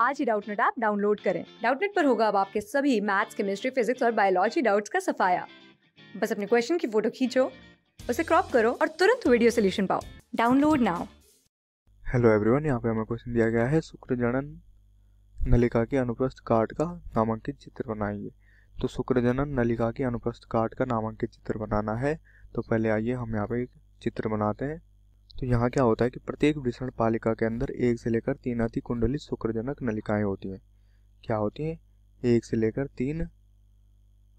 आज ही Doubtnut app download करें डाउटनेट पर होगा अब आपके सभी मैथ्स केमिस्ट्री फिजिक्स और बायोलॉजी डाउट्स का सफाया बस अपने क्वेश्चन की फोटो खींचो उसे क्रॉप करो और तुरंत वीडियो सोल्यूशन पाओ डाउनलोड नाउ हेलो एवरीवन यहाँ पे हमें क्वेश्चन दिया गया है शुक्र जनन नलिका के अनुप्रस्थ काट का नामांकित चित्र बनाइए तो शुक्र जनन नलिका के अनुप्रस्थ काट का नामांकित चित्र बनाना है तो पहले आइए हम यहाँ पे एक चित्र बनाते हैं तो यहाँ क्या होता है कि प्रत्येक वृषण पालिका के अंदर एक से लेकर तीन अति कुंडली शुक्रजनक नलिकाएं होती हैं क्या होती हैं एक से लेकर तीन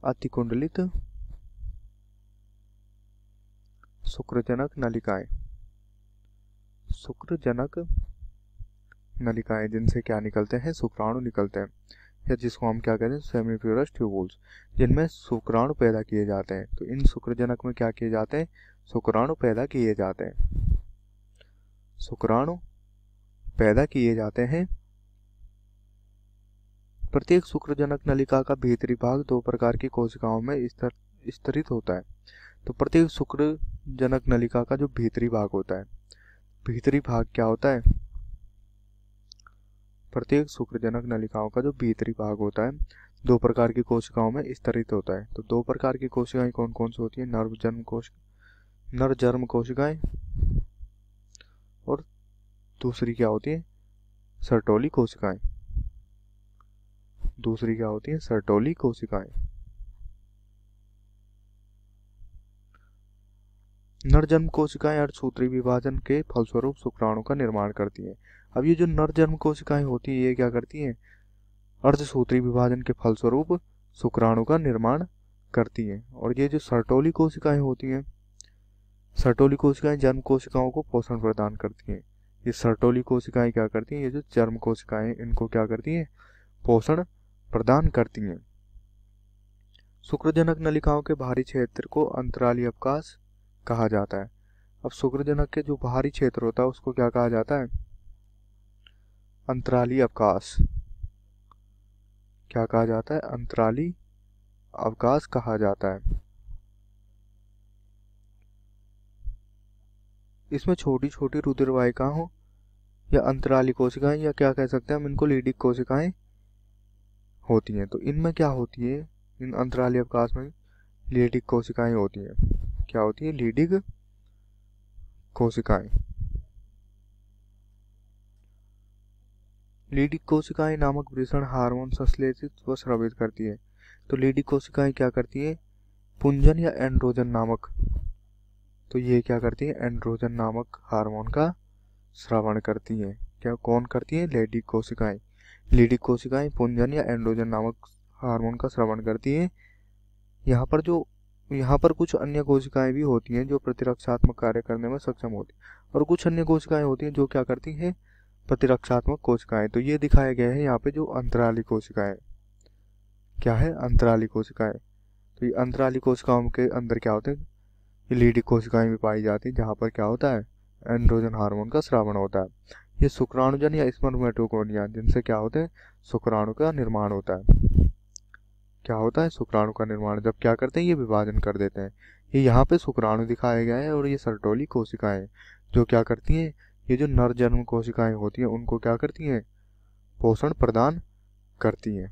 अति कुंडलित शुक्रजनक नलिकाएं शुक्रजनक नलिकाएं जिनसे क्या निकलते हैं शुक्राणु निकलते हैं या जिसको हम क्या कहते हैं सेमीफ्यूरस ट्यूबुल्स जिनमें शुक्राणु पैदा किए जाते हैं तो इन शुक्रजनक में क्या किए जाते हैं शुक्राणु पैदा किए जाते हैं शुक्राणु पैदा किए जाते हैं प्रत्येक शुक्रजनक नलिका का भीतरी भाग दो प्रकार की कोशिकाओं में विस्तरित होता है तो प्रत्येक शुक्रजनक नलिका का जो भीतरी भाग होता है भीतरी भाग क्या होता है प्रत्येक शुक्रजनक नलिकाओं का जो भीतरी भाग होता है दो प्रकार की कोशिकाओं में स्तरित होता है तो दो प्रकार की कोशिकाएं कौन कौन सी होती है नर्व जन्म कोश नर जर्म कोशिकाएं और दूसरी क्या होती है सरटोली कोशिकाएं दूसरी क्या होती है सरटोली कोशिकाएं नरजन्म कोशिकाएं अर्धसूत्री विभाजन के फलस्वरूप शुक्राणु का निर्माण करती हैं अब ये जो नरजन्म कोशिकाएं होती है ये क्या करती हैं अर्धसूत्री विभाजन के फलस्वरूप शुक्राणु का निर्माण करती हैं और ये जो सर्टोली कोशिकाएं होती हैं सर्टोली कोशिकाएं जन्म कोशिकाओं को पोषण प्रदान करती हैं ये सर्टोली कोशिकाएं क्या करती हैं ये जो जर्म कोशिकाएं इनको क्या करती हैं पोषण प्रदान करती हैं शुक्रजनक नलिकाओं के बाहरी क्षेत्र को अंतराली अवकाश कहा जाता है अब शुक्रजनक के जो बाहरी क्षेत्र होता है उसको क्या कहा जाता है अंतराली अवकाश क्या कहा जाता है अंतराली अवकाश कहा जाता है इसमें छोटी छोटी रुद्रवाहिकाएं हो या अंतराली कोशिकाएं या क्या कह सकते हैं हम इनको लीडिक कोशिकाएं होती हैं तो इनमें क्या होती है इन अंतराली अवकाश में लीडिक कोशिकाएं होती हैं क्या होती है लीडिक कोशिकाएं लीडिक कोशिकाएं नामक वृषण हार्मोन संश्लेषित व स्रावित करती है तो लीडिक कोशिकाएं क्या करती है पुंजन या एंड्रोजन नामक तो ये क्या करती है एंड्रोजन नामक हार्मोन का श्रवण करती है क्या कौन करती है लेडी कोशिकाएं लेडी कोशिकाएं पुंजन या एंड्रोजन नामक हार्मोन का श्रवण करती हैं यहाँ पर जो यहाँ पर कुछ अन्य कोशिकाएं भी होती हैं जो प्रतिरक्षात्मक कार्य करने में सक्षम होती हैं और कुछ अन्य कोशिकाएं होती हैं जो क्या करती हैं प्रतिरक्षात्मक कोशिकाएं तो ये दिखाया गया है यहाँ पे जो अंतराली कोशिकाएं क्या है अंतराली कोशिकाएं तो ये अंतराली कोशिकाओं के अंदर क्या होते हैं इलीडी कोशिकाएं भी पाई जाती हैं जहाँ पर क्या होता है एंड्रोजन हार्मोन का श्रावण होता है ये शुक्राणुजन या स्पर्मेटोकोनिया जिनसे क्या होते हैं शुक्राणु का निर्माण होता है क्या होता है शुक्राणु का निर्माण जब क्या करते हैं ये विभाजन कर देते हैं ये यहाँ पे शुक्राणु दिखाया गया है और ये सरटोली कोशिकाएं जो क्या करती हैं ये जो नर जन्म कोशिकाएं होती हैं उनको क्या करती हैं पोषण प्रदान करती हैं